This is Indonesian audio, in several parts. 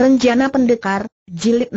Renjana Pendekar, Jilid 16.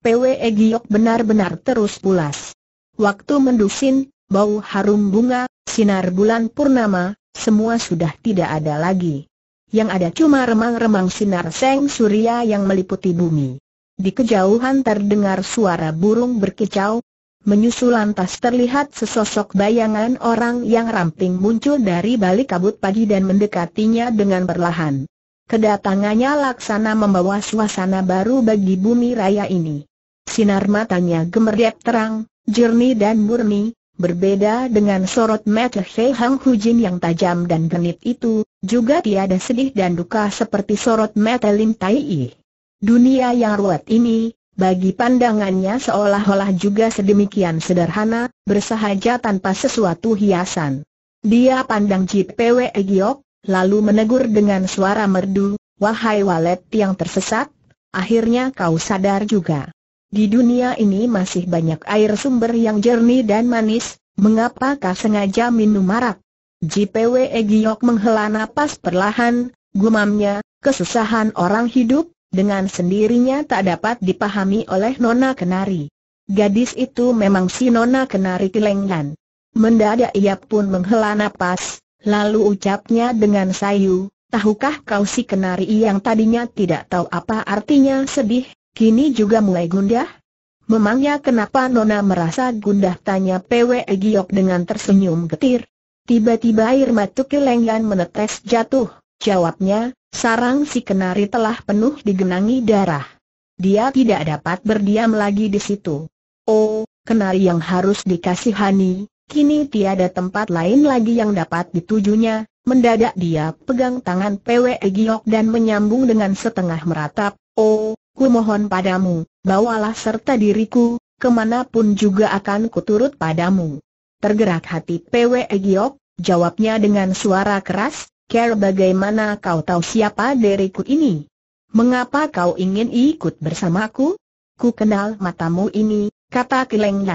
PWE Giok benar-benar terus pulas. Waktu mendusin, bau harum bunga, sinar bulan purnama, semua sudah tidak ada lagi. Yang ada cuma remang-remang sinar seng surya yang meliputi bumi. Di kejauhan terdengar suara burung berkicau, menyusul lantas terlihat sesosok bayangan orang yang ramping muncul dari balik kabut pagi dan mendekatinya dengan perlahan. Kedatangannya laksana membawa suasana baru bagi bumi raya ini. Sinar matanya gemerlap terang, jernih dan murni, berbeda dengan sorot mata Fei Hang Hujin yang tajam dan genit itu, juga tiada sedih dan duka seperti sorot mata Lim Tai Yi. Dunia yang ruwet ini, bagi pandangannya seolah-olah juga sedemikian sederhana, bersahaja tanpa sesuatu hiasan. Dia pandang jip Pwe Giok, lalu menegur dengan suara merdu, wahai walet yang tersesat, akhirnya kau sadar juga. Di dunia ini masih banyak air sumber yang jernih dan manis, mengapa kau sengaja minum marak? JPW Egyok menghela napas perlahan, gumamnya, kesusahan orang hidup, dengan sendirinya tak dapat dipahami oleh Nona Kenari. Gadis itu memang si Nona Kenari kelenggan. Mendadak ia pun menghela napas, Lalu ucapnya dengan sayu, tahukah kau si kenari yang tadinya tidak tahu apa artinya sedih, kini juga mulai gundah? Memangnya kenapa Nona merasa gundah tanya PW Giok dengan tersenyum getir. Tiba-tiba air mata kelenggan menetes jatuh, jawabnya, sarang si kenari telah penuh digenangi darah. Dia tidak dapat berdiam lagi di situ. Oh, kenari yang harus dikasihani, Kini tiada tempat lain lagi yang dapat ditujunya, mendadak dia pegang tangan PW Giok dan menyambung dengan setengah meratap, Oh, ku mohon padamu, bawalah serta diriku, kemanapun juga akan kuturut padamu. Tergerak hati PW Giok, jawabnya dengan suara keras, Care bagaimana kau tahu siapa diriku ini? Mengapa kau ingin ikut bersamaku? Ku kenal matamu ini, kata Kileng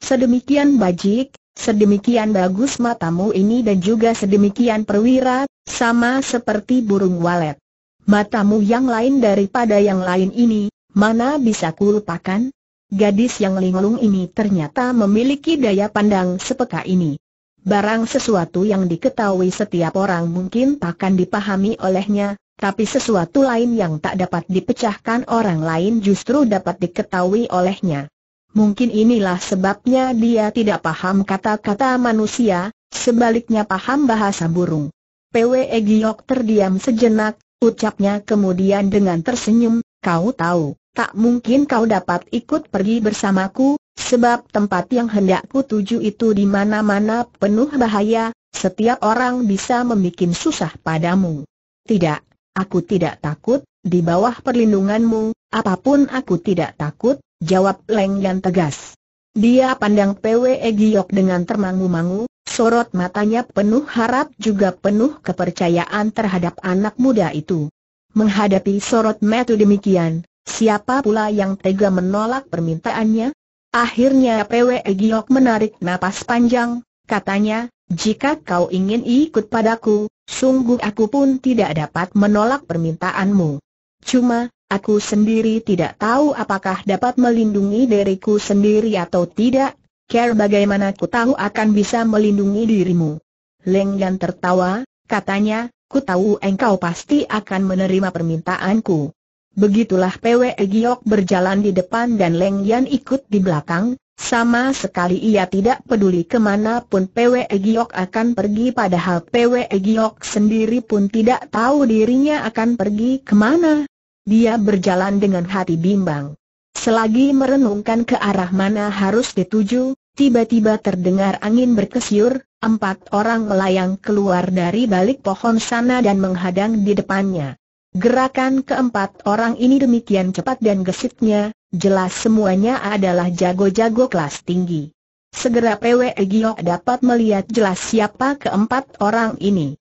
Sedemikian bajik, Sedemikian bagus matamu ini dan juga sedemikian perwira, sama seperti burung walet. Matamu yang lain daripada yang lain ini, mana bisa kulupakan? Gadis yang linglung ini ternyata memiliki daya pandang sepeka ini. Barang sesuatu yang diketahui setiap orang mungkin takkan dipahami olehnya, tapi sesuatu lain yang tak dapat dipecahkan orang lain justru dapat diketahui olehnya. Mungkin inilah sebabnya dia tidak paham kata-kata manusia, sebaliknya paham bahasa burung. PWE Giok terdiam sejenak, ucapnya kemudian dengan tersenyum, kau tahu, tak mungkin kau dapat ikut pergi bersamaku, sebab tempat yang hendakku tuju itu di mana-mana penuh bahaya, setiap orang bisa membuat susah padamu. Tidak, aku tidak takut, di bawah perlindunganmu, apapun aku tidak takut, Jawab Leng Yan tegas. Dia pandang PWE Giok dengan termangu-mangu, sorot matanya penuh harap juga penuh kepercayaan terhadap anak muda itu. Menghadapi sorot metu demikian, siapa pula yang tega menolak permintaannya? Akhirnya PWE Giok menarik napas panjang, katanya, jika kau ingin ikut padaku, sungguh aku pun tidak dapat menolak permintaanmu. Cuma, Aku sendiri tidak tahu apakah dapat melindungi diriku sendiri atau tidak, care bagaimana ku tahu akan bisa melindungi dirimu. Leng Yan tertawa, katanya, ku tahu engkau pasti akan menerima permintaanku. Begitulah Pwe Giok berjalan di depan dan Leng Yan ikut di belakang, sama sekali ia tidak peduli kemana pun Pwe Giok akan pergi padahal Pwe Giok sendiri pun tidak tahu dirinya akan pergi kemana dia berjalan dengan hati bimbang. Selagi merenungkan ke arah mana harus dituju, tiba-tiba terdengar angin berkesiur, empat orang melayang keluar dari balik pohon sana dan menghadang di depannya. Gerakan keempat orang ini demikian cepat dan gesitnya, jelas semuanya adalah jago-jago kelas tinggi. Segera PW Gio dapat melihat jelas siapa keempat orang ini.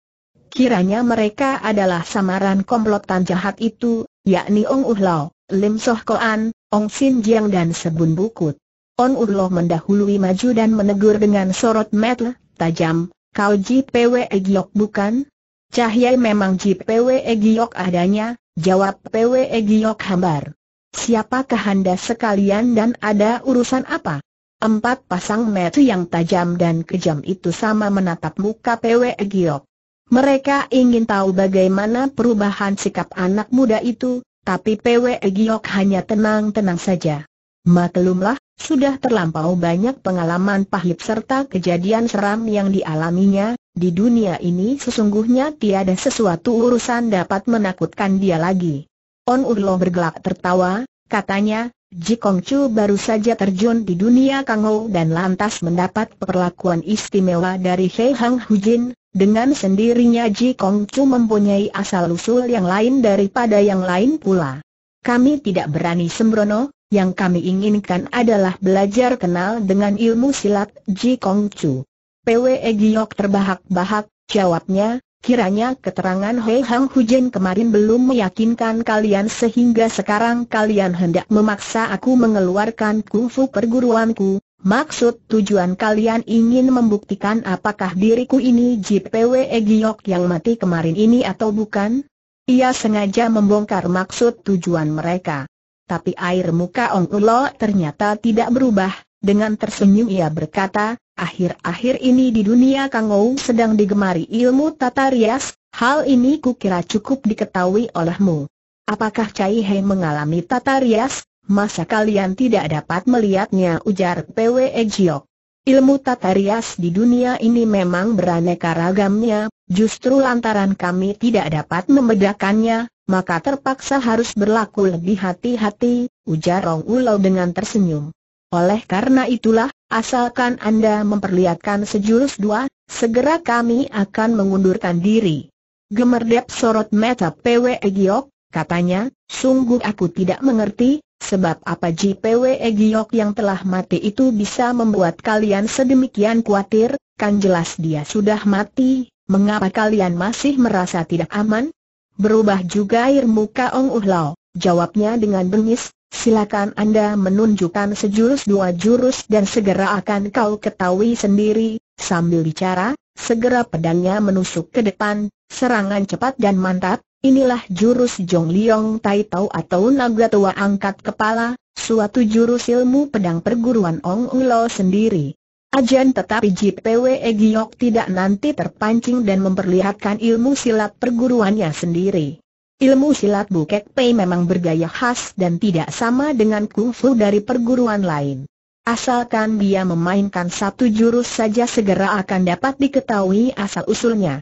Kiranya mereka adalah samaran komplotan jahat itu, yakni Ong Uhlau, Lim Soh Koan, Ong Sin Jiang dan Sebun Bukut. On Uhlau mendahului maju dan menegur dengan sorot metel, tajam, kau JPW Giok bukan? Cahaya memang Ji JPW Giok adanya, jawab PW Giok hambar. Siapakah anda sekalian dan ada urusan apa? Empat pasang metu yang tajam dan kejam itu sama menatap muka PW Giok. Mereka ingin tahu bagaimana perubahan sikap anak muda itu, tapi Pwe Giok hanya tenang-tenang saja. Maklumlah, sudah terlampau banyak pengalaman pahit serta kejadian seram yang dialaminya, di dunia ini sesungguhnya tiada sesuatu urusan dapat menakutkan dia lagi. On Urlo bergelak tertawa, katanya, Jikong Chu baru saja terjun di dunia Ho dan lantas mendapat perlakuan istimewa dari Hei Hang Jin. Dengan sendirinya Ji Kong Chu mempunyai asal-usul yang lain daripada yang lain pula. Kami tidak berani sembrono, yang kami inginkan adalah belajar kenal dengan ilmu silat Ji Kong Chu. PWE Giok terbahak-bahak, jawabnya, Kiranya keterangan Hei Hang Hujen kemarin belum meyakinkan kalian sehingga sekarang kalian hendak memaksa aku mengeluarkan kungfu perguruanku, Maksud tujuan kalian ingin membuktikan apakah diriku ini JPW Giok yang mati kemarin ini atau bukan? Ia sengaja membongkar maksud tujuan mereka. Tapi air muka Ong Ulo ternyata tidak berubah, dengan tersenyum ia berkata, akhir-akhir ini di dunia Kang Ou sedang digemari ilmu tata rias, hal ini kukira cukup diketahui olehmu. Apakah Cai He mengalami tata rias? Masa kalian tidak dapat melihatnya ujar Pwe Giok. Ilmu tata rias di dunia ini memang beraneka ragamnya, justru lantaran kami tidak dapat membedakannya, maka terpaksa harus berlaku lebih hati-hati, ujar Rong Ulau dengan tersenyum. Oleh karena itulah, asalkan Anda memperlihatkan sejurus dua, segera kami akan mengundurkan diri. Gemerdep sorot mata PW Giok, katanya, sungguh aku tidak mengerti, Sebab apa JPW Giok yang telah mati itu bisa membuat kalian sedemikian khawatir, kan jelas dia sudah mati, mengapa kalian masih merasa tidak aman? Berubah juga air muka Ong Uhlau, jawabnya dengan bengis, silakan Anda menunjukkan sejurus dua jurus dan segera akan kau ketahui sendiri, sambil bicara, segera pedangnya menusuk ke depan, serangan cepat dan mantap, Inilah jurus Liong Tai Tau atau Naga Tua Angkat Kepala, suatu jurus ilmu pedang perguruan Ong Lo sendiri. Ajan tetapi JPW Giok tidak nanti terpancing dan memperlihatkan ilmu silat perguruannya sendiri. Ilmu silat Bukek Pei memang bergaya khas dan tidak sama dengan kungfu dari perguruan lain. Asalkan dia memainkan satu jurus saja segera akan dapat diketahui asal-usulnya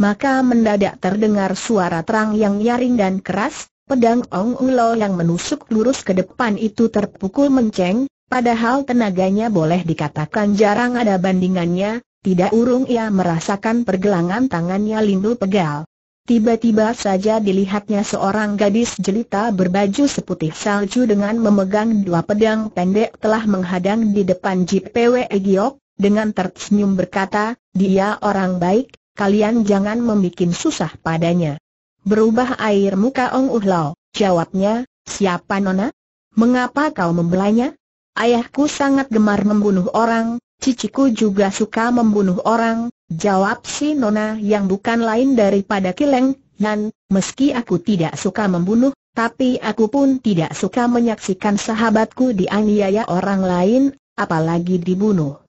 maka mendadak terdengar suara terang yang nyaring dan keras, pedang Ong Ulo yang menusuk lurus ke depan itu terpukul menceng, padahal tenaganya boleh dikatakan jarang ada bandingannya, tidak urung ia merasakan pergelangan tangannya lindu pegal. Tiba-tiba saja dilihatnya seorang gadis jelita berbaju seputih salju dengan memegang dua pedang pendek telah menghadang di depan Jip Pwe Giok, dengan tersenyum berkata, dia orang baik, kalian jangan membuat susah padanya. Berubah air muka Ong Uhlao, jawabnya, siapa nona? Mengapa kau membelanya? Ayahku sangat gemar membunuh orang, ciciku juga suka membunuh orang, jawab si nona yang bukan lain daripada Kileng Nan, meski aku tidak suka membunuh, tapi aku pun tidak suka menyaksikan sahabatku dianiaya orang lain, apalagi dibunuh.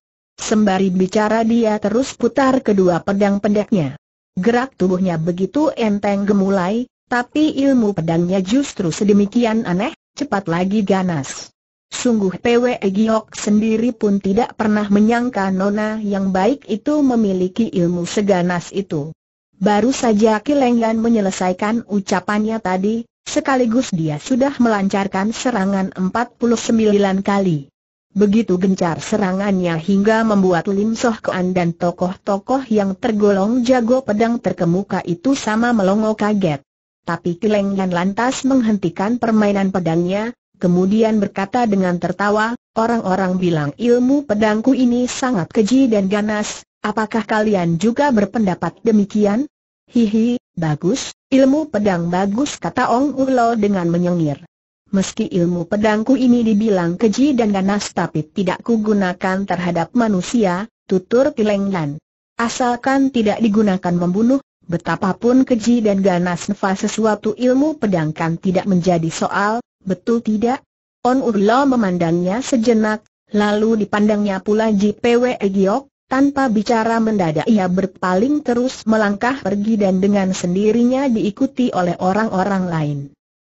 Sembari bicara dia terus putar kedua pedang pendeknya. Gerak tubuhnya begitu enteng gemulai, tapi ilmu pedangnya justru sedemikian aneh, cepat lagi ganas. Sungguh PWE Giok sendiri pun tidak pernah menyangka Nona yang baik itu memiliki ilmu seganas itu. Baru saja Kilenggan menyelesaikan ucapannya tadi, sekaligus dia sudah melancarkan serangan 49 kali. Begitu gencar serangannya hingga membuat Lim Soh Kean dan tokoh-tokoh yang tergolong jago pedang terkemuka itu sama melongo kaget. Tapi Kileng Yan lantas menghentikan permainan pedangnya, kemudian berkata dengan tertawa, orang-orang bilang ilmu pedangku ini sangat keji dan ganas, apakah kalian juga berpendapat demikian? Hihi, bagus, ilmu pedang bagus kata Ong Ulo dengan menyengir. Meski ilmu pedangku ini dibilang keji dan ganas tapi tidak kugunakan terhadap manusia, tutur Pilenglan. Asalkan tidak digunakan membunuh, betapapun keji dan ganas neva sesuatu ilmu pedang kan tidak menjadi soal, betul tidak? On Urlo memandangnya sejenak, lalu dipandangnya pula JPW Egyok. tanpa bicara mendadak ia berpaling terus melangkah pergi dan dengan sendirinya diikuti oleh orang-orang lain.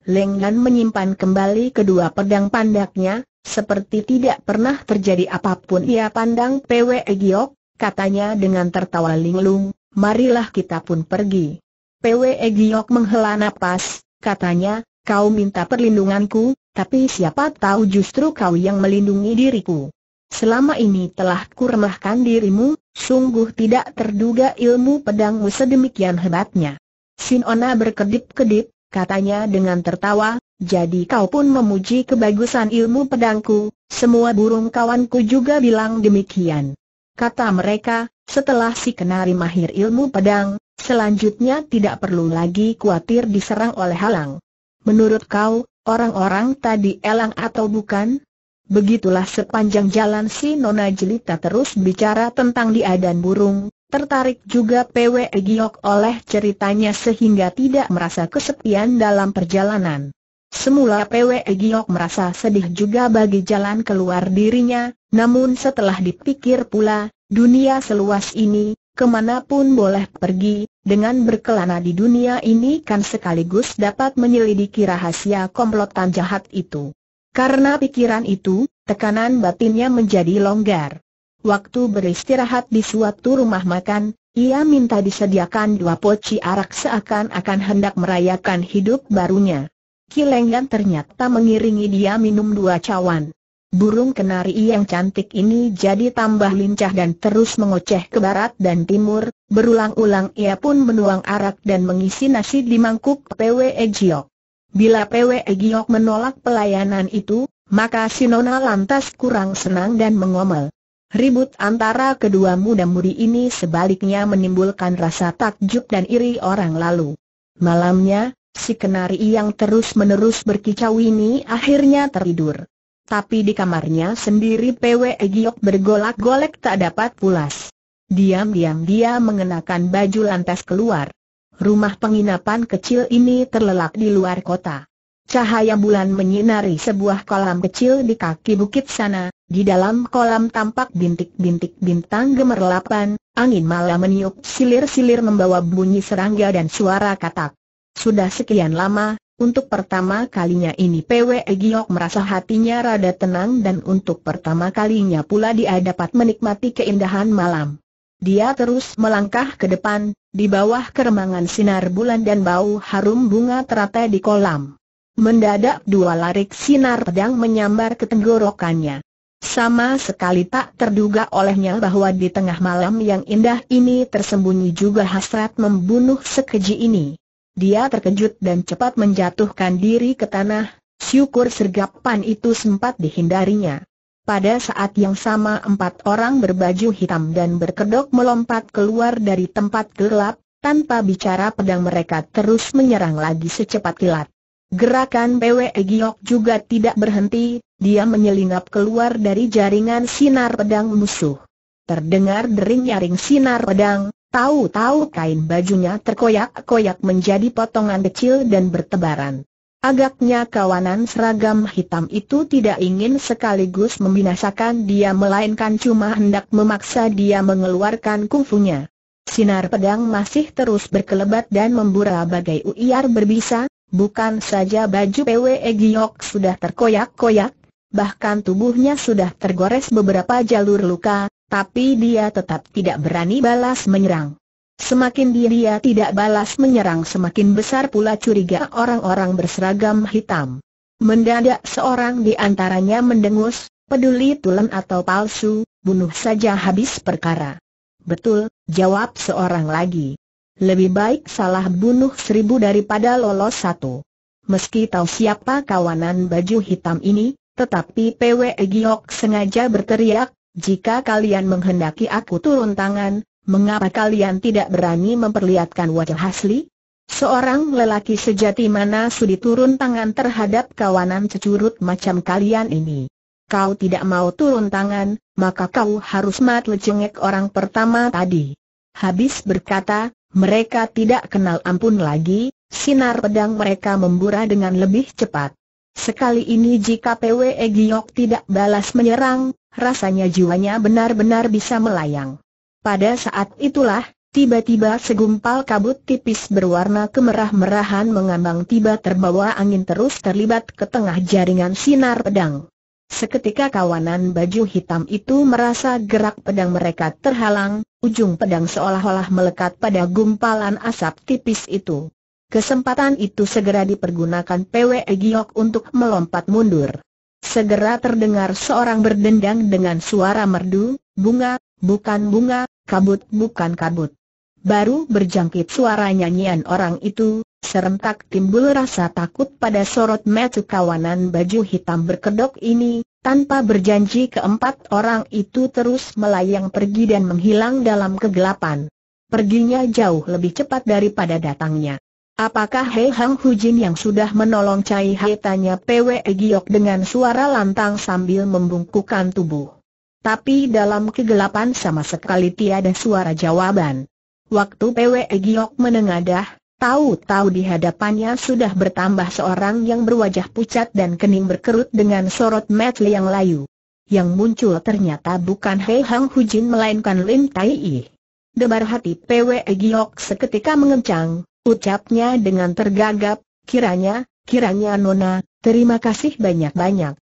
Leng menyimpan kembali kedua pedang pandaknya, seperti tidak pernah terjadi apapun ia pandang Pwe Giok, katanya dengan tertawa linglung, marilah kita pun pergi. Pwe Giok menghela napas, katanya, kau minta perlindunganku, tapi siapa tahu justru kau yang melindungi diriku. Selama ini telah kuremahkan dirimu, sungguh tidak terduga ilmu pedangmu sedemikian hebatnya. Sinona berkedip-kedip, katanya dengan tertawa, jadi kau pun memuji kebagusan ilmu pedangku, semua burung kawanku juga bilang demikian. Kata mereka, setelah si kenari mahir ilmu pedang, selanjutnya tidak perlu lagi khawatir diserang oleh halang. Menurut kau, orang-orang tadi elang atau bukan? Begitulah sepanjang jalan si Nona Jelita terus bicara tentang dia dan burung, Tertarik juga PW Giok oleh ceritanya sehingga tidak merasa kesepian dalam perjalanan. Semula PW Giok merasa sedih juga bagi jalan keluar dirinya, namun setelah dipikir pula, dunia seluas ini, kemanapun boleh pergi, dengan berkelana di dunia ini kan sekaligus dapat menyelidiki rahasia komplotan jahat itu. Karena pikiran itu, tekanan batinnya menjadi longgar waktu beristirahat di suatu rumah makan, ia minta disediakan dua poci arak seakan-akan hendak merayakan hidup barunya. Kilengan ternyata mengiringi dia minum dua cawan. Burung kenari yang cantik ini jadi tambah lincah dan terus mengoceh ke barat dan timur, berulang-ulang ia pun menuang arak dan mengisi nasi di mangkuk PWE Giok. Bila PWE Giok menolak pelayanan itu, maka Sinona lantas kurang senang dan mengomel. Ribut antara kedua muda-mudi ini sebaliknya menimbulkan rasa takjub dan iri orang lalu. Malamnya, si kenari yang terus-menerus berkicau ini akhirnya tertidur. Tapi di kamarnya sendiri Pwe Giok bergolak-golek tak dapat pulas. Diam-diam dia mengenakan baju lantas keluar. Rumah penginapan kecil ini terlelap di luar kota. Cahaya bulan menyinari sebuah kolam kecil di kaki bukit sana, di dalam kolam tampak bintik-bintik bintang gemerlapan, angin malam meniup silir-silir membawa bunyi serangga dan suara katak. Sudah sekian lama, untuk pertama kalinya ini PW Giok merasa hatinya rada tenang dan untuk pertama kalinya pula dia dapat menikmati keindahan malam. Dia terus melangkah ke depan, di bawah keremangan sinar bulan dan bau harum bunga teratai di kolam. Mendadak dua larik sinar pedang menyambar ke tenggorokannya. Sama sekali tak terduga olehnya bahwa di tengah malam yang indah ini tersembunyi juga hasrat membunuh sekeji ini. Dia terkejut dan cepat menjatuhkan diri ke tanah, syukur sergapan itu sempat dihindarinya. Pada saat yang sama empat orang berbaju hitam dan berkedok melompat keluar dari tempat gelap, tanpa bicara pedang mereka terus menyerang lagi secepat kilat. Gerakan Pwe Giok juga tidak berhenti, dia menyelinap keluar dari jaringan sinar pedang musuh. Terdengar dering-nyaring sinar pedang, tahu-tahu kain bajunya terkoyak-koyak menjadi potongan kecil dan bertebaran. Agaknya kawanan seragam hitam itu tidak ingin sekaligus membinasakan dia melainkan cuma hendak memaksa dia mengeluarkan kungfunya. Sinar pedang masih terus berkelebat dan membura bagai uiar berbisa, Bukan saja baju PWE Giok sudah terkoyak-koyak, bahkan tubuhnya sudah tergores beberapa jalur luka, tapi dia tetap tidak berani balas menyerang. Semakin dia tidak balas menyerang semakin besar pula curiga orang-orang berseragam hitam. Mendadak seorang di antaranya mendengus, peduli tulen atau palsu, bunuh saja habis perkara. Betul, jawab seorang lagi. Lebih baik salah bunuh seribu daripada lolos satu. Meski tahu siapa kawanan baju hitam ini, tetapi PW Giok sengaja berteriak, jika kalian menghendaki aku turun tangan, mengapa kalian tidak berani memperlihatkan wajah asli? Seorang lelaki sejati mana sudi turun tangan terhadap kawanan cecurut macam kalian ini? Kau tidak mau turun tangan, maka kau harus mat lecengek orang pertama tadi. Habis berkata, mereka tidak kenal ampun lagi, sinar pedang mereka membura dengan lebih cepat. Sekali ini jika PWE Giyok tidak balas menyerang, rasanya jiwanya benar-benar bisa melayang. Pada saat itulah, tiba-tiba segumpal kabut tipis berwarna kemerah-merahan mengambang tiba terbawa angin terus terlibat ke tengah jaringan sinar pedang. Seketika kawanan baju hitam itu merasa gerak pedang mereka terhalang, Ujung pedang seolah-olah melekat pada gumpalan asap tipis itu. Kesempatan itu segera dipergunakan PWE Giok untuk melompat mundur. Segera terdengar seorang berdendang dengan suara merdu, bunga, bukan bunga, kabut bukan kabut. Baru berjangkit suara nyanyian orang itu, serentak timbul rasa takut pada sorot mata kawanan baju hitam berkedok ini, tanpa berjanji keempat orang itu terus melayang pergi dan menghilang dalam kegelapan. Perginya jauh lebih cepat daripada datangnya. Apakah Hei Hang Hu Jin yang sudah menolong Cai Hai tanya Pwe Giok dengan suara lantang sambil membungkukkan tubuh. Tapi dalam kegelapan sama sekali tiada suara jawaban. Waktu Pwe Giok menengadah, Tahu-tahu di hadapannya sudah bertambah seorang yang berwajah pucat dan kening berkerut dengan sorot mata yang layu. Yang muncul ternyata bukan Hei Hang Hujin melainkan Lin Tai Yi. Debar hati PW e Giok seketika mengencang, ucapnya dengan tergagap, kiranya, kiranya Nona, terima kasih banyak-banyak.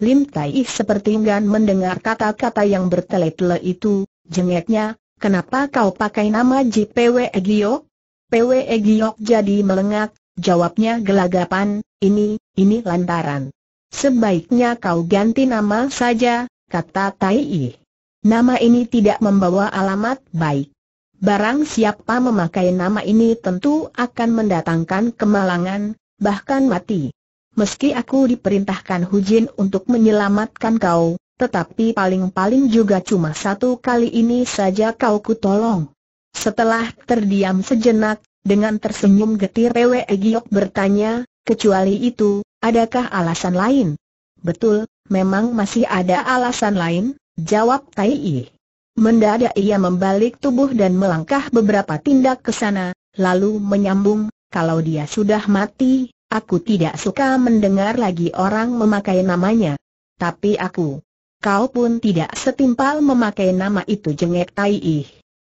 Lim Tai seperti enggan mendengar kata-kata yang bertele-tele itu, jengeknya, kenapa kau pakai nama JPW e Giok? PWE Giok jadi melengak, jawabnya gelagapan, ini, ini lantaran. Sebaiknya kau ganti nama saja, kata Tai I. Nama ini tidak membawa alamat baik. Barang siapa memakai nama ini tentu akan mendatangkan kemalangan, bahkan mati. Meski aku diperintahkan Hujin untuk menyelamatkan kau, tetapi paling-paling juga cuma satu kali ini saja kau kutolong. Setelah terdiam sejenak, dengan tersenyum getir Pwe Giok bertanya, kecuali itu, adakah alasan lain? Betul, memang masih ada alasan lain, jawab Tai I. Mendadak ia membalik tubuh dan melangkah beberapa tindak ke sana, lalu menyambung, kalau dia sudah mati, aku tidak suka mendengar lagi orang memakai namanya. Tapi aku, kau pun tidak setimpal memakai nama itu jengek Tai I.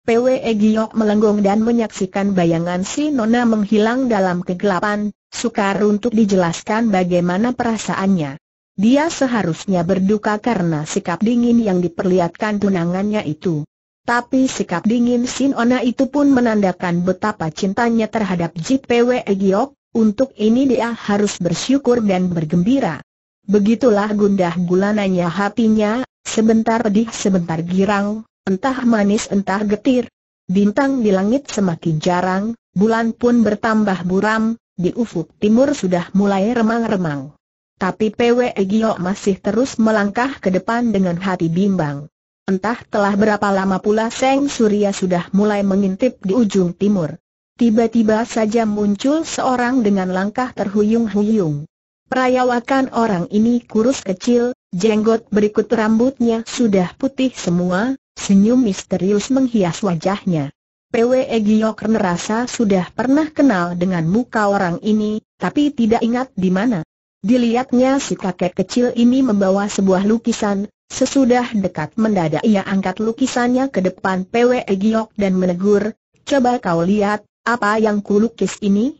PWE Giok melenggong dan menyaksikan bayangan si Nona menghilang dalam kegelapan, sukar untuk dijelaskan bagaimana perasaannya. Dia seharusnya berduka karena sikap dingin yang diperlihatkan tunangannya itu. Tapi sikap dingin si Nona itu pun menandakan betapa cintanya terhadap Pw e Giok, untuk ini dia harus bersyukur dan bergembira. Begitulah gundah gulananya hatinya, sebentar pedih sebentar girang, entah manis entah getir. Bintang di langit semakin jarang, bulan pun bertambah buram, di ufuk timur sudah mulai remang-remang. Tapi PW Gio masih terus melangkah ke depan dengan hati bimbang. Entah telah berapa lama pula Seng Surya sudah mulai mengintip di ujung timur. Tiba-tiba saja muncul seorang dengan langkah terhuyung-huyung. Perayawakan orang ini kurus kecil, jenggot berikut rambutnya sudah putih semua, Senyum misterius menghias wajahnya. PWE Giok merasa sudah pernah kenal dengan muka orang ini, tapi tidak ingat di mana. Dilihatnya si kakek kecil ini membawa sebuah lukisan, sesudah dekat mendadak ia angkat lukisannya ke depan PWE Giok dan menegur, coba kau lihat, apa yang kulukis ini?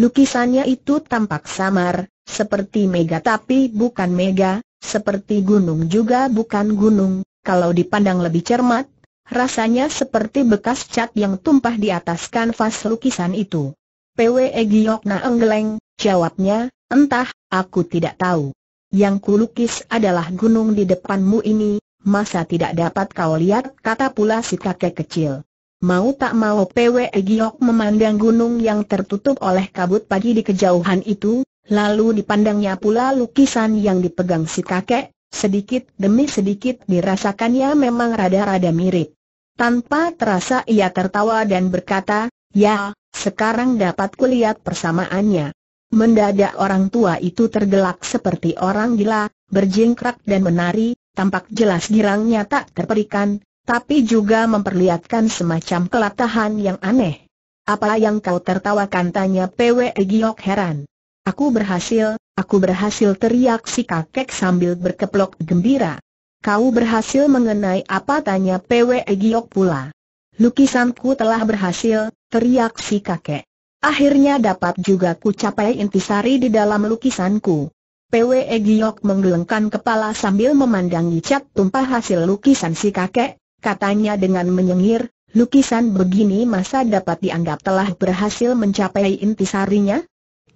Lukisannya itu tampak samar, seperti mega tapi bukan mega, seperti gunung juga bukan gunung, kalau dipandang lebih cermat, rasanya seperti bekas cat yang tumpah di atas kanvas lukisan itu. PWE Giokna Enggeleng, jawabnya, entah, aku tidak tahu. Yang kulukis adalah gunung di depanmu ini, masa tidak dapat kau lihat, kata pula si kakek kecil. Mau tak mau PW e Giok memandang gunung yang tertutup oleh kabut pagi di kejauhan itu, lalu dipandangnya pula lukisan yang dipegang si kakek, Sedikit demi sedikit dirasakannya memang rada-rada mirip. Tanpa terasa ia tertawa dan berkata, Ya, sekarang dapat kulihat persamaannya. Mendadak orang tua itu tergelak seperti orang gila, berjingkrak dan menari, tampak jelas girangnya tak terperikan, tapi juga memperlihatkan semacam kelatahan yang aneh. Apa yang kau tertawakan tanya PW Giok heran. Aku berhasil, Aku berhasil teriak si kakek sambil berkeplok gembira. Kau berhasil mengenai apa tanya Pwe Giok pula. Lukisanku telah berhasil, teriak si kakek. Akhirnya dapat juga ku capai intisari di dalam lukisanku. Pwe Giok menggelengkan kepala sambil memandangi cat tumpah hasil lukisan si kakek, katanya dengan menyengir, Lukisan begini masa dapat dianggap telah berhasil mencapai intisarinya?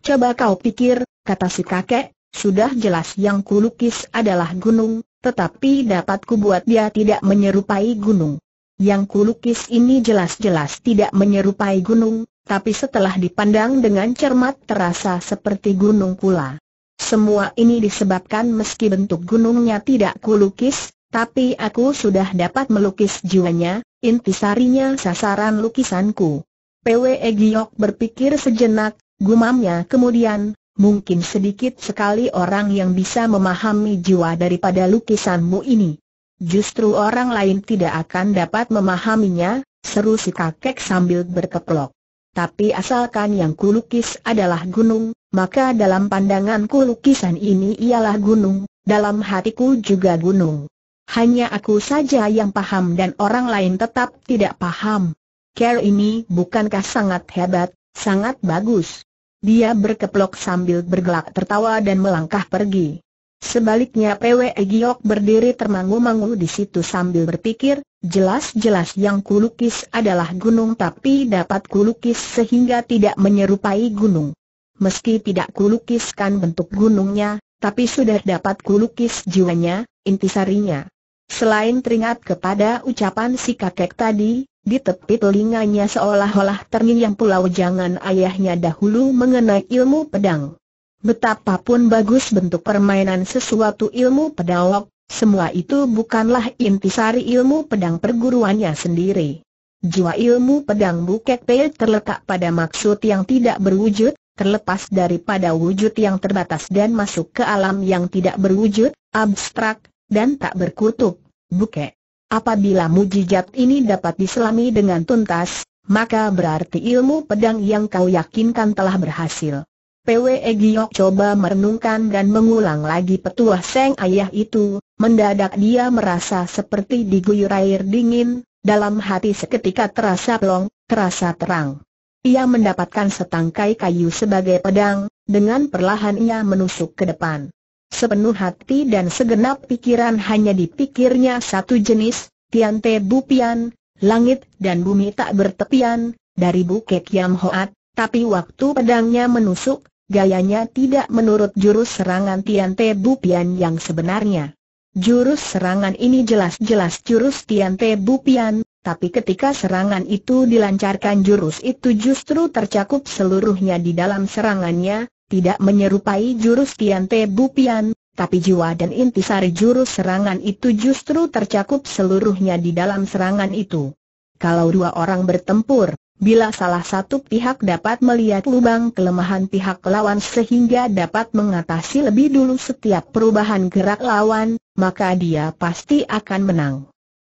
Coba kau pikir, kata si kakek, sudah jelas yang kulukis adalah gunung, tetapi dapat kubuat dia tidak menyerupai gunung. Yang kulukis ini jelas-jelas tidak menyerupai gunung, tapi setelah dipandang dengan cermat terasa seperti gunung pula. Semua ini disebabkan meski bentuk gunungnya tidak kulukis, tapi aku sudah dapat melukis jiwanya, intisarinya sasaran lukisanku. PWE Giok berpikir sejenak, gumamnya kemudian, mungkin sedikit sekali orang yang bisa memahami jiwa daripada lukisanmu ini. Justru orang lain tidak akan dapat memahaminya, seru si kakek sambil berkeplok. Tapi asalkan yang kulukis adalah gunung, maka dalam pandanganku lukisan ini ialah gunung, dalam hatiku juga gunung. Hanya aku saja yang paham dan orang lain tetap tidak paham. Care ini bukankah sangat hebat, sangat bagus? Dia berkeplok sambil bergelak tertawa dan melangkah pergi. Sebaliknya PW Giok berdiri termangu-mangu di situ sambil berpikir, jelas-jelas yang kulukis adalah gunung tapi dapat kulukis sehingga tidak menyerupai gunung. Meski tidak kulukiskan bentuk gunungnya, tapi sudah dapat kulukis jiwanya, intisarinya. Selain teringat kepada ucapan si kakek tadi, di tepi telinganya seolah-olah terngiang pulau jangan ayahnya dahulu mengenai ilmu pedang. Betapapun bagus bentuk permainan sesuatu ilmu pedawok, semua itu bukanlah intisari ilmu pedang perguruannya sendiri. Jiwa ilmu pedang Bukek Pei terletak pada maksud yang tidak berwujud, terlepas daripada wujud yang terbatas dan masuk ke alam yang tidak berwujud, abstrak, dan tak berkutuk. Bukek Apabila mujizat ini dapat diselami dengan tuntas, maka berarti ilmu pedang yang kau yakinkan telah berhasil. PWE Giok coba merenungkan dan mengulang lagi petuah Seng Ayah itu, mendadak dia merasa seperti diguyur air dingin, dalam hati seketika terasa pelong, terasa terang. Ia mendapatkan setangkai kayu sebagai pedang, dengan perlahan ia menusuk ke depan. Sepenuh hati dan segenap pikiran hanya dipikirnya satu jenis, Tian Te Bupian, langit dan bumi tak bertepian, dari Bukit Yam Hoat, tapi waktu pedangnya menusuk, gayanya tidak menurut jurus serangan Tian Te Bupian yang sebenarnya. Jurus serangan ini jelas-jelas jurus Tian Te Bupian, tapi ketika serangan itu dilancarkan jurus itu justru tercakup seluruhnya di dalam serangannya, tidak menyerupai jurus Tian Te Pian, tapi jiwa dan inti sari jurus serangan itu justru tercakup seluruhnya di dalam serangan itu. Kalau dua orang bertempur, bila salah satu pihak dapat melihat lubang kelemahan pihak lawan sehingga dapat mengatasi lebih dulu setiap perubahan gerak lawan, maka dia pasti akan menang.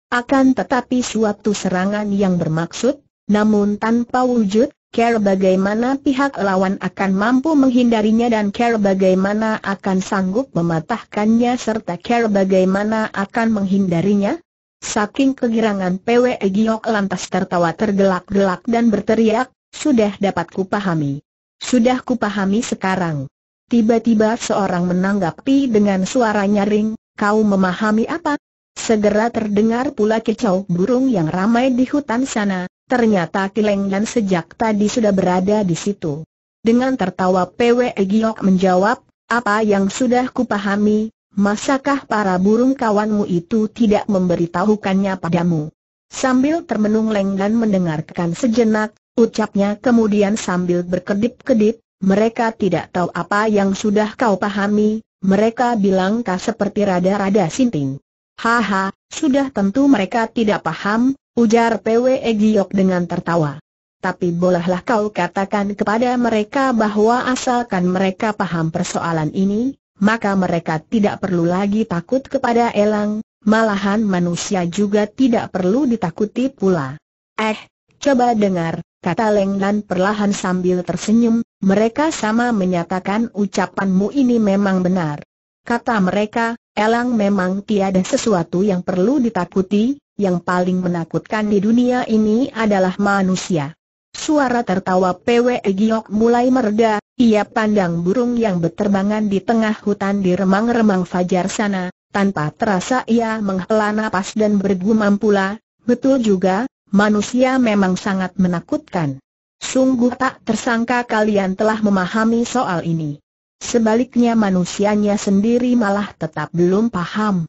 Akan tetapi suatu serangan yang bermaksud, namun tanpa wujud, care bagaimana pihak lawan akan mampu menghindarinya dan care bagaimana akan sanggup mematahkannya serta care bagaimana akan menghindarinya? Saking kegirangan PW Giok lantas tertawa tergelak-gelak dan berteriak, sudah dapat kupahami. Sudah kupahami sekarang. Tiba-tiba seorang menanggapi dengan suara nyaring, kau memahami apa? Segera terdengar pula kicau burung yang ramai di hutan sana, Ternyata Kileng dan sejak tadi sudah berada di situ. Dengan tertawa PW Giok menjawab, apa yang sudah kupahami, masakah para burung kawanmu itu tidak memberitahukannya padamu? Sambil termenung Lenggan mendengarkan sejenak, ucapnya kemudian sambil berkedip-kedip, mereka tidak tahu apa yang sudah kau pahami, mereka bilangkah seperti rada-rada sinting. Haha, sudah tentu mereka tidak paham, ujar PW Giok dengan tertawa. Tapi bolehlah kau katakan kepada mereka bahwa asalkan mereka paham persoalan ini, maka mereka tidak perlu lagi takut kepada elang, malahan manusia juga tidak perlu ditakuti pula. Eh, coba dengar, kata Leng perlahan sambil tersenyum, mereka sama menyatakan ucapanmu ini memang benar. Kata mereka, elang memang tiada sesuatu yang perlu ditakuti, yang paling menakutkan di dunia ini adalah manusia. Suara tertawa PWE Giok mulai mereda, ia pandang burung yang berterbangan di tengah hutan di remang-remang fajar sana, tanpa terasa ia menghela napas dan bergumam pula, betul juga, manusia memang sangat menakutkan. Sungguh tak tersangka kalian telah memahami soal ini. Sebaliknya manusianya sendiri malah tetap belum paham.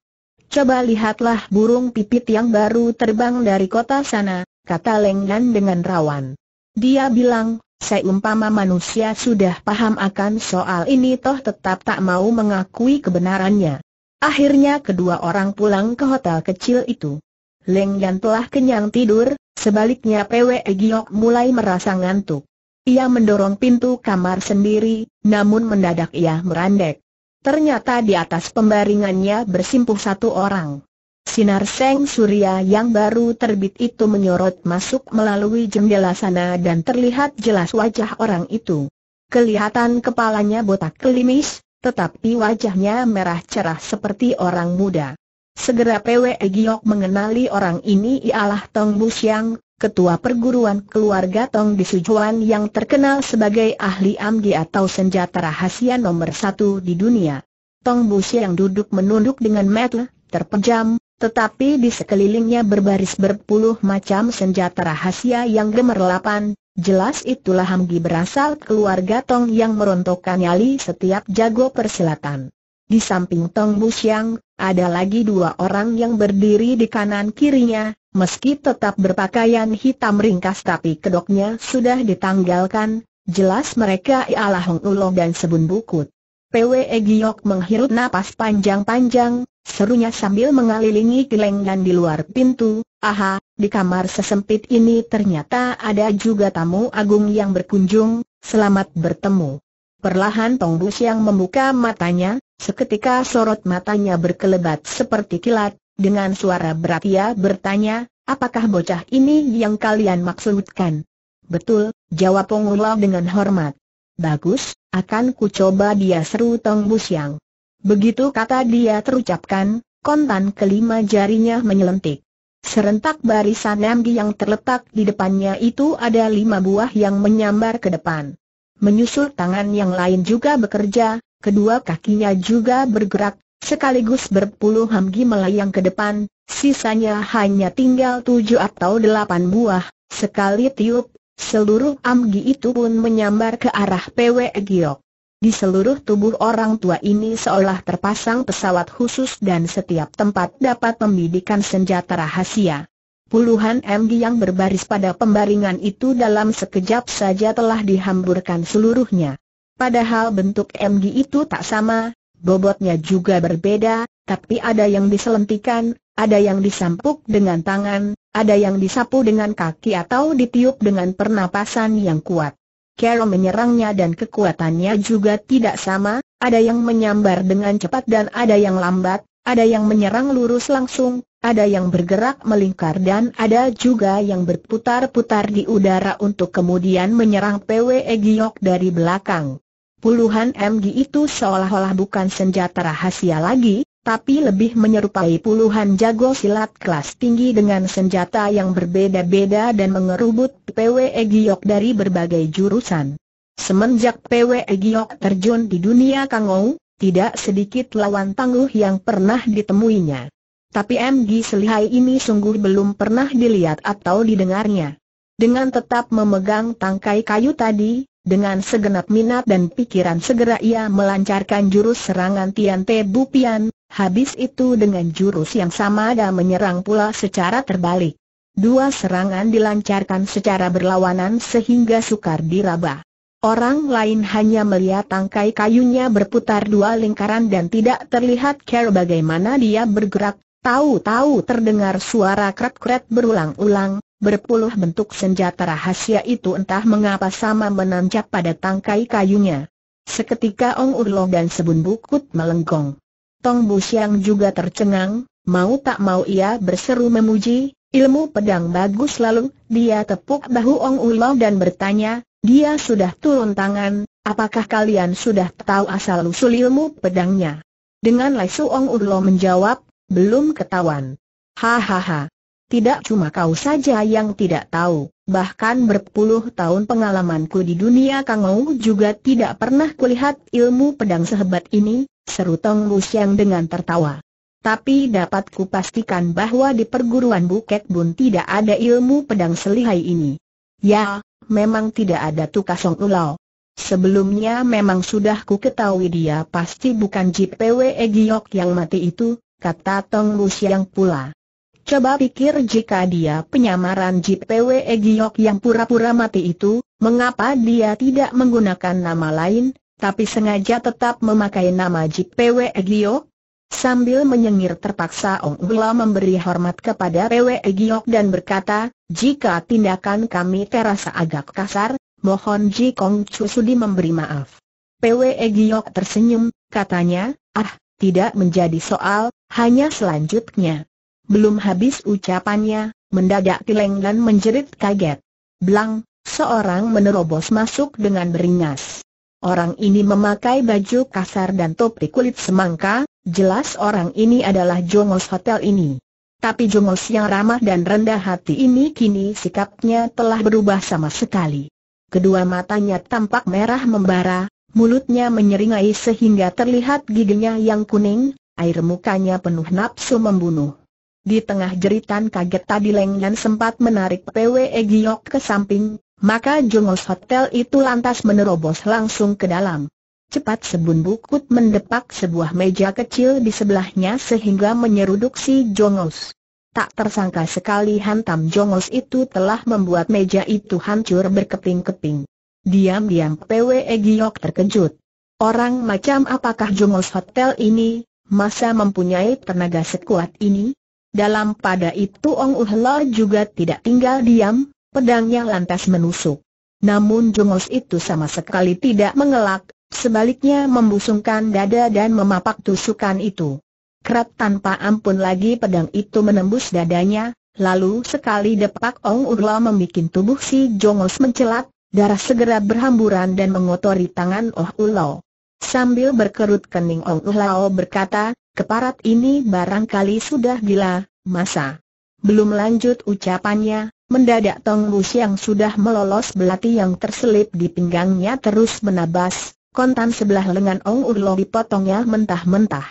Coba lihatlah burung pipit yang baru terbang dari kota sana, kata Leng dengan rawan. Dia bilang, "Saya umpama manusia sudah paham akan soal ini toh tetap tak mau mengakui kebenarannya. Akhirnya kedua orang pulang ke hotel kecil itu. Leng telah kenyang tidur, sebaliknya Pwe Giok mulai merasa ngantuk. Ia mendorong pintu kamar sendiri, namun mendadak ia merandek. Ternyata di atas pembaringannya bersimpuh satu orang. Sinar seng surya yang baru terbit itu menyorot masuk melalui jendela sana dan terlihat jelas wajah orang itu. Kelihatan kepalanya botak kelimis, tetapi wajahnya merah cerah seperti orang muda. Segera Pwe Giok mengenali orang ini ialah Tong Bu Siang, ketua perguruan keluarga Tong di Sujuan yang terkenal sebagai ahli amgi atau senjata rahasia nomor satu di dunia. Tong Busi yang duduk menunduk dengan metel, terpejam, tetapi di sekelilingnya berbaris berpuluh macam senjata rahasia yang gemerlapan, jelas itulah amgi berasal keluarga Tong yang merontokkan nyali setiap jago persilatan. Di samping Tong Siang, ada lagi dua orang yang berdiri di kanan kirinya, meski tetap berpakaian hitam ringkas tapi kedoknya sudah ditanggalkan, jelas mereka ialah Hong Ulong dan Sebun Bukut. PWE Giok menghirup napas panjang-panjang, serunya sambil mengelilingi gelenggan di luar pintu, aha, di kamar sesempit ini ternyata ada juga tamu agung yang berkunjung, selamat bertemu. Perlahan Tong Bus yang membuka matanya, seketika sorot matanya berkelebat seperti kilat, dengan suara berat ia bertanya, apakah bocah ini yang kalian maksudkan? Betul, jawab Pongula dengan hormat. Bagus, akan ku coba dia seru Tong Bus yang. Begitu kata dia terucapkan, kontan kelima jarinya menyelentik. Serentak barisan Nambi yang terletak di depannya itu ada lima buah yang menyambar ke depan menyusul tangan yang lain juga bekerja, kedua kakinya juga bergerak, sekaligus berpuluh hamgi melayang ke depan, sisanya hanya tinggal tujuh atau delapan buah, sekali tiup, seluruh amgi itu pun menyambar ke arah PW Giok. Di seluruh tubuh orang tua ini seolah terpasang pesawat khusus dan setiap tempat dapat membidikan senjata rahasia. Puluhan MG yang berbaris pada pembaringan itu dalam sekejap saja telah dihamburkan seluruhnya. Padahal bentuk MG itu tak sama, bobotnya juga berbeda, tapi ada yang diselentikan, ada yang disampuk dengan tangan, ada yang disapu dengan kaki atau ditiup dengan pernapasan yang kuat. Carol menyerangnya dan kekuatannya juga tidak sama, ada yang menyambar dengan cepat dan ada yang lambat, ada yang menyerang lurus langsung, ada yang bergerak melingkar dan ada juga yang berputar-putar di udara untuk kemudian menyerang PWE Giok dari belakang. Puluhan MG itu seolah-olah bukan senjata rahasia lagi, tapi lebih menyerupai puluhan jago silat kelas tinggi dengan senjata yang berbeda-beda dan mengerubut PWE Giok dari berbagai jurusan. Semenjak PWE Giok terjun di dunia Kangou, tidak sedikit lawan tangguh yang pernah ditemuinya. Tapi MG Selihai ini sungguh belum pernah dilihat atau didengarnya. Dengan tetap memegang tangkai kayu tadi, dengan segenap minat dan pikiran segera ia melancarkan jurus serangan Tian Te Bupian, habis itu dengan jurus yang sama dan menyerang pula secara terbalik. Dua serangan dilancarkan secara berlawanan sehingga sukar diraba. Orang lain hanya melihat tangkai kayunya berputar dua lingkaran dan tidak terlihat care bagaimana dia bergerak, Tahu-tahu terdengar suara krek-krek berulang-ulang, berpuluh bentuk senjata rahasia itu entah mengapa sama menancap pada tangkai kayunya. Seketika Ong Urlo dan Sebun Bukut melenggong. Tong Bu juga tercengang, mau tak mau ia berseru memuji, ilmu pedang bagus lalu, dia tepuk bahu Ong Urlo dan bertanya, dia sudah turun tangan, apakah kalian sudah tahu asal-usul ilmu pedangnya? Dengan lesu Ong Urlo menjawab, belum ketahuan. Hahaha. Tidak cuma kau saja yang tidak tahu, bahkan berpuluh tahun pengalamanku di dunia kangau juga tidak pernah kulihat ilmu pedang sehebat ini, seru Tong Lu dengan tertawa. Tapi dapat kupastikan bahwa di perguruan Bukek Bun tidak ada ilmu pedang selihai ini. Ya, memang tidak ada tukasong ulau. Sebelumnya memang sudah ku ketahui dia pasti bukan JPW e Giok yang mati itu, kata Tong Lu Siang pula. Coba pikir jika dia penyamaran JPW e Giok yang pura-pura mati itu, mengapa dia tidak menggunakan nama lain, tapi sengaja tetap memakai nama JPW e Giok? Sambil menyengir terpaksa Ong Ula memberi hormat kepada PW e Giok dan berkata, jika tindakan kami terasa agak kasar, mohon Ji Kong Chu Sudi memberi maaf. PW Giok tersenyum, katanya, ah, tidak menjadi soal, hanya selanjutnya. Belum habis ucapannya, mendadak Tileng dan menjerit kaget. Blang, seorang menerobos masuk dengan beringas. Orang ini memakai baju kasar dan topi kulit semangka, jelas orang ini adalah Jongos Hotel ini. Tapi Jongos yang ramah dan rendah hati ini kini sikapnya telah berubah sama sekali. Kedua matanya tampak merah membara, mulutnya menyeringai sehingga terlihat giginya yang kuning, air mukanya penuh nafsu membunuh. Di tengah jeritan kaget tadi Leng Yan sempat menarik PWE Giok ke samping, maka jongos hotel itu lantas menerobos langsung ke dalam. Cepat sebun bukut mendepak sebuah meja kecil di sebelahnya sehingga menyeruduk si jongos. Tak tersangka sekali hantam jongos itu telah membuat meja itu hancur berkeping-keping. Diam-diam PW e Giok terkejut. Orang macam apakah Jongos Hotel ini, masa mempunyai tenaga sekuat ini? Dalam pada itu Ong Uhlor juga tidak tinggal diam, pedangnya lantas menusuk. Namun Jongos itu sama sekali tidak mengelak, sebaliknya membusungkan dada dan memapak tusukan itu. Kerap tanpa ampun lagi pedang itu menembus dadanya, lalu sekali depak Ong Uhlor membuat tubuh si Jongos mencelat, Darah segera berhamburan dan mengotori tangan Oh Ulo. Sambil berkerut kening Oh Ulo berkata, keparat ini barangkali sudah gila, masa. Belum lanjut ucapannya, mendadak Tong Bus yang sudah melolos belati yang terselip di pinggangnya terus menabas, kontan sebelah lengan Ong oh Ulo dipotongnya mentah-mentah.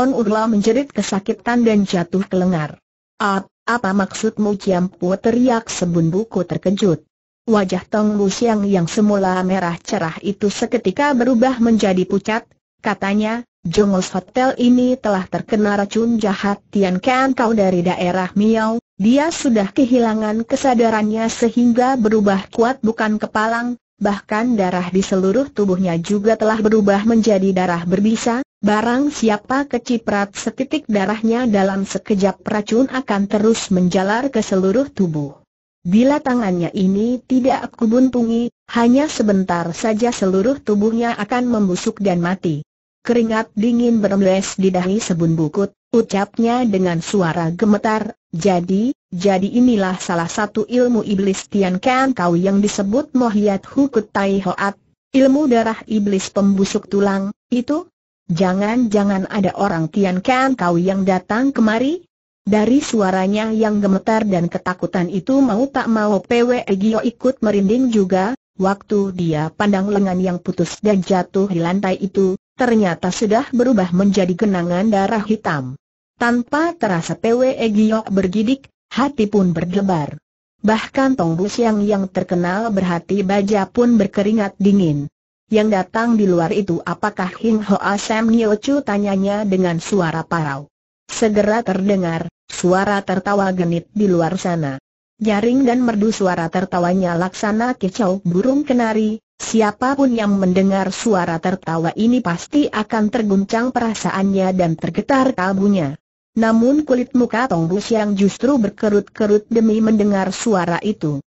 Ong Ulau menjerit kesakitan dan jatuh ke lengar. Ap, apa maksudmu Ciampu teriak sebun buku terkejut. Wajah Tong Lu Xiang yang semula merah cerah itu seketika berubah menjadi pucat, katanya, Jongos Hotel ini telah terkena racun jahat Tian Kan Kau dari daerah Miao, dia sudah kehilangan kesadarannya sehingga berubah kuat bukan kepalang, bahkan darah di seluruh tubuhnya juga telah berubah menjadi darah berbisa, barang siapa keciprat setitik darahnya dalam sekejap racun akan terus menjalar ke seluruh tubuh. Bila tangannya ini tidak aku buntungi, hanya sebentar saja seluruh tubuhnya akan membusuk dan mati. Keringat dingin berembes di dahi sebun bukut, ucapnya dengan suara gemetar, jadi, jadi inilah salah satu ilmu iblis Tian Kan Kau yang disebut Mohiat Hukut Tai Hoat, ilmu darah iblis pembusuk tulang, itu? Jangan-jangan ada orang Tian Kan Kau yang datang kemari? Dari suaranya yang gemetar dan ketakutan itu mau tak mau Pwe Gio ikut merinding juga, waktu dia pandang lengan yang putus dan jatuh di lantai itu, ternyata sudah berubah menjadi genangan darah hitam. Tanpa terasa Pwe Gio bergidik, hati pun berdebar. Bahkan Tong Siang yang terkenal berhati baja pun berkeringat dingin. Yang datang di luar itu apakah Hing Hoa Asam Nyo Chu tanyanya dengan suara parau. Segera terdengar, suara tertawa genit di luar sana. Jaring dan merdu suara tertawanya laksana kicau burung kenari, siapapun yang mendengar suara tertawa ini pasti akan terguncang perasaannya dan tergetar kalbunya. Namun kulit muka Tong Bus yang justru berkerut-kerut demi mendengar suara itu.